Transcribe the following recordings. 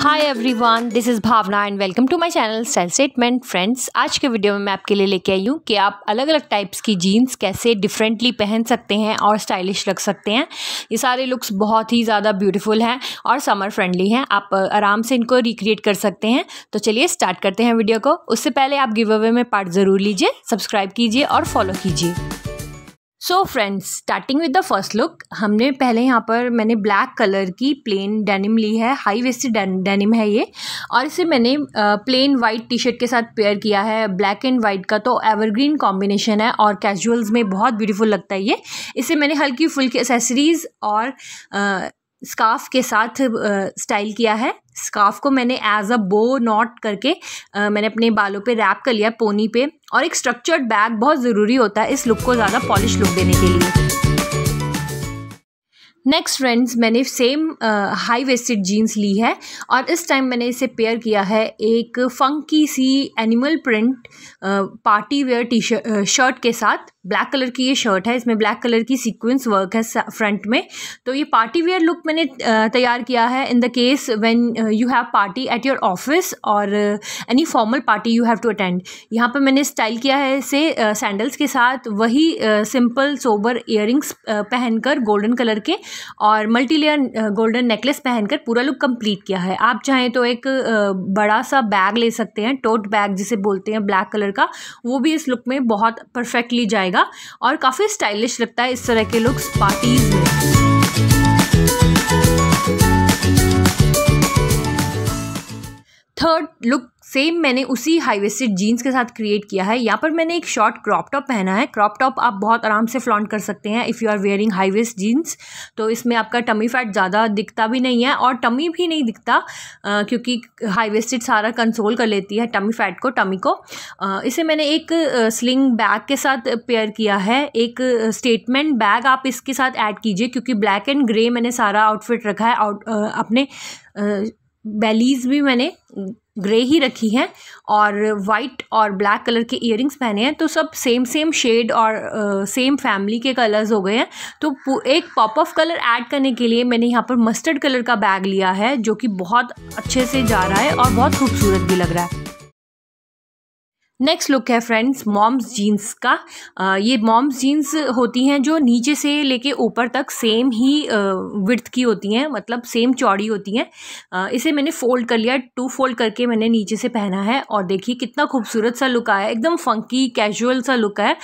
hi everyone this is Bhavna and welcome to my channel style statement friends आज के video में मैं आपके लिए लेके आई हूँ कि आप अलग अलग टाइप्स की जीन्स कैसे डिफरेंटली पहन सकते हैं और स्टाइलिश रख सकते हैं ये सारे लुक्स बहुत ही ज़्यादा ब्यूटीफुल हैं और समर फ्रेंडली हैं आप आराम से इनको रिक्रिएट कर सकते हैं तो चलिए स्टार्ट करते हैं वीडियो को उससे पहले आप गिव अवे में पार्ट ज़रूर लीजिए सब्सक्राइब कीजिए और फॉलो कीजिए so friends starting with the first look हमने पहले यहाँ पर मैंने ब्लैक कलर की प्लेन डेनिम ली है हाई वेस्टेड डेनिम है ये और इसे मैंने प्लेन वाइट टी शर्ट के साथ पेयर किया है ब्लैक एंड वाइट का तो एवरग्रीन कॉम्बिनेशन है और कैजुअल्स में बहुत ब्यूटीफुल लगता है ये इसे मैंने हल्की फुल्की एसेसरीज़ और स्काफ के साथ स्टाइल किया है स्काफ को मैंने एज अ बो नॉट करके आ, मैंने अपने बालों पे रैप कर लिया पोनी पे और एक स्ट्रक्चर्ड बैग बहुत ज़रूरी होता है इस लुक को ज़्यादा पॉलिश लुक देने के लिए नेक्स्ट फ्रेंड्स मैंने सेम हाई वेस्टेड जीन्स ली है और इस टाइम मैंने इसे पेयर किया है एक फंकी सी animal print party wear T shirt के साथ ब्लैक कलर की ये शर्ट है इसमें ब्लैक कलर की सीक्वेंस वर्क है फ्रंट में तो ये पार्टी वेयर लुक मैंने तैयार किया है in the case when you have party at your office और any formal party you have to attend यहाँ पर मैंने स्टाइल किया है इसे सैंडल्स के साथ वही सिंपल सोबर इयरिंग्स पहनकर गोल्डन कलर के और मल्टी लेयर गोल्डन नेकलेस पहनकर पूरा लुक कंप्लीट किया है आप चाहें तो एक बड़ा सा बैग ले सकते हैं टोट बैग जिसे बोलते हैं ब्लैक कलर का वो भी इस लुक में बहुत परफेक्टली जाएगा और काफ़ी स्टाइलिश लगता है इस तरह के लुक्स पार्टीज़ में थर्ड लुक सेम मैंने उसी हाई वेस्टेड जीन्स के साथ क्रिएट किया है यहाँ पर मैंने एक शॉर्ट क्रॉप टॉप पहना है क्रॉप टॉप आप बहुत आराम से फ्लॉन्ट कर सकते हैं if you are wearing high waist jeans तो इसमें आपका टमी फैट ज़्यादा दिखता भी नहीं है और टमी भी नहीं दिखता आ, क्योंकि हाई वेस्टेड सारा कंसोल कर लेती है टमी फैट को टमी को आ, इसे मैंने एक स्लिंग बैग के साथ पेयर किया है एक स्टेटमेंट बैग आप इसके साथ ऐड कीजिए क्योंकि ब्लैक एंड ग्रे मैंने सारा आउटफिट रखा है आउट, आ, अपने बेलीज भी मैंने ग्रे ही रखी हैं और वाइट और ब्लैक कलर के इयर पहने हैं तो सब सेम सेम शेड और सेम uh, फैमिली के कलर्स हो गए हैं तो एक पॉप ऑफ कलर ऐड करने के लिए मैंने यहाँ पर मस्टर्ड कलर का बैग लिया है जो कि बहुत अच्छे से जा रहा है और बहुत खूबसूरत भी लग रहा है नेक्स्ट लुक है फ्रेंड्स मॉम्स जीन्स का आ, ये मॉम्स जीन्स होती हैं जो नीचे से लेके ऊपर तक सेम ही विड्थ की होती हैं मतलब सेम चौड़ी होती हैं इसे मैंने फ़ोल्ड कर लिया टू फोल्ड करके मैंने नीचे से पहना है और देखिए कितना खूबसूरत सा लुक आया एकदम फंकी कैजुअल सा लुक है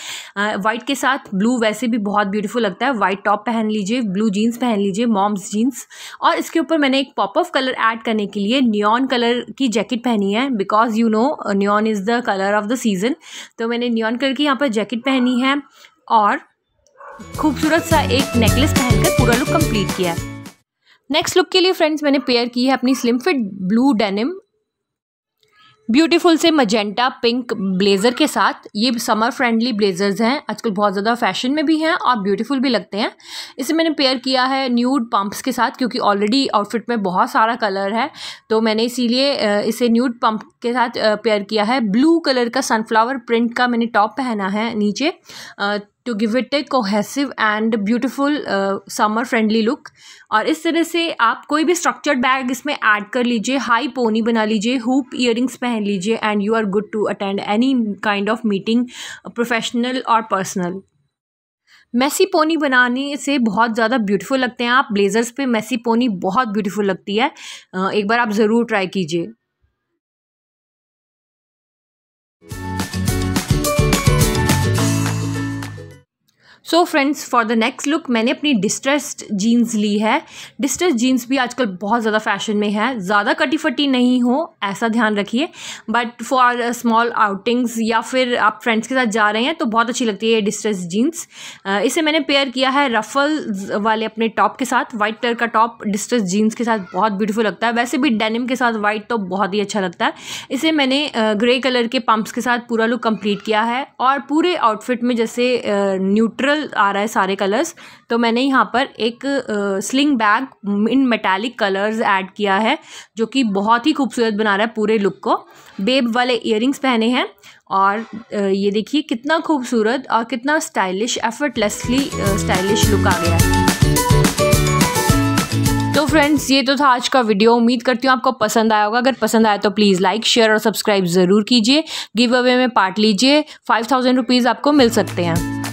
वाइट के साथ ब्लू वैसे भी बहुत ब्यूटीफुल लगता है वाइट टॉप पहन लीजिए ब्लू जीन्स पहन लीजिए मॉम्स जीन्स और इसके ऊपर मैंने एक पॉप ऑफ कलर ऐड करने के लिए न्योन कलर की जैकेट पहनी है because you know neon is the colour of of the season तो मैंने नियॉन कलर की यहाँ पर जैकेट पहनी है और खूबसूरत सा एक नेकलेस पहनकर पूरा लुक कंप्लीट किया है नेक्स्ट लुक के लिए फ्रेंड्स मैंने पेयर की है अपनी slim fit blue denim beautiful से मजेंटा पिंक ब्लेज़र के साथ ये समर फ्रेंडली ब्लेज़र्स हैं आजकल बहुत ज़्यादा फैशन में भी हैं और ब्यूटीफुल भी लगते हैं इसे मैंने पेयर किया है न्यूड पम्प्स के साथ क्योंकि ऑलरेडी आउटफिट में बहुत सारा कलर है तो मैंने इसीलिए इसे न्यूड पम्प के साथ पेयर किया है ब्लू कलर का सनफ्लावर प्रिंट का मैंने टॉप पहना है नीचे to give it a cohesive and beautiful summer friendly look और इस तरह से आप कोई भी structured बैग इसमें ऐड कर लीजिए हाई पोनी बना लीजिए hoop ईयरिंग्स पहन लीजिए and you are good to attend any kind of meeting professional और पर्सनल मैसी पोनी बनाने से बहुत ज़्यादा ब्यूटीफुल लगते हैं आप ब्लेजर्स पे मैसी पोनी बहुत ब्यूटीफुल लगती है एक बार आप ज़रूर ट्राई कीजिए so friends for the next look मैंने अपनी डिस्ट्रेस्ड जीन्स ली है डिस्ट्रेस्ड जीन्स भी आजकल बहुत ज़्यादा फैशन में है ज़्यादा कटी फटी नहीं हो ऐसा ध्यान रखिए बट फॉर स्मॉल आउटिंग्स या फिर आप फ्रेंड्स के साथ जा रहे हैं तो बहुत अच्छी लगती है ये डिस्ट्रेस जीन्स इसे मैंने पेयर किया है रफल वाले अपने टॉप के साथ वाइट कलर का टॉप डिस्ट्रेस जीन्स के साथ बहुत ब्यूटीफुल लगता है वैसे भी डेनिम के साथ वाइट तो बहुत ही अच्छा लगता है इसे मैंने ग्रे कलर के पम्प्स के साथ पूरा लुक कम्प्लीट किया है और पूरे आउटफिट में जैसे न्यूट्रल न्यूट्रल आ रहा है सारे कलर्स तो मैंने यहाँ पर एक sling bag in metallic colours add किया है जो कि बहुत ही खूबसूरत बना रहा है पूरे लुक को बेब वाले इयर पहने हैं और ये देखिए कितना खूबसूरत और कितना स्टाइलिश एफर्टलेसली स्टाइलिश लुक आ गया है तो फ्रेंड्स ये तो था आज का वीडियो उम्मीद करती हूँ आपको पसंद आया होगा अगर पसंद आया तो प्लीज़ लाइक शेयर और सब्सक्राइब ज़रूर कीजिए गिव अवे में पार्ट लीजिए फाइव थाउजेंड रुपीज़ आपको मिल सकते हैं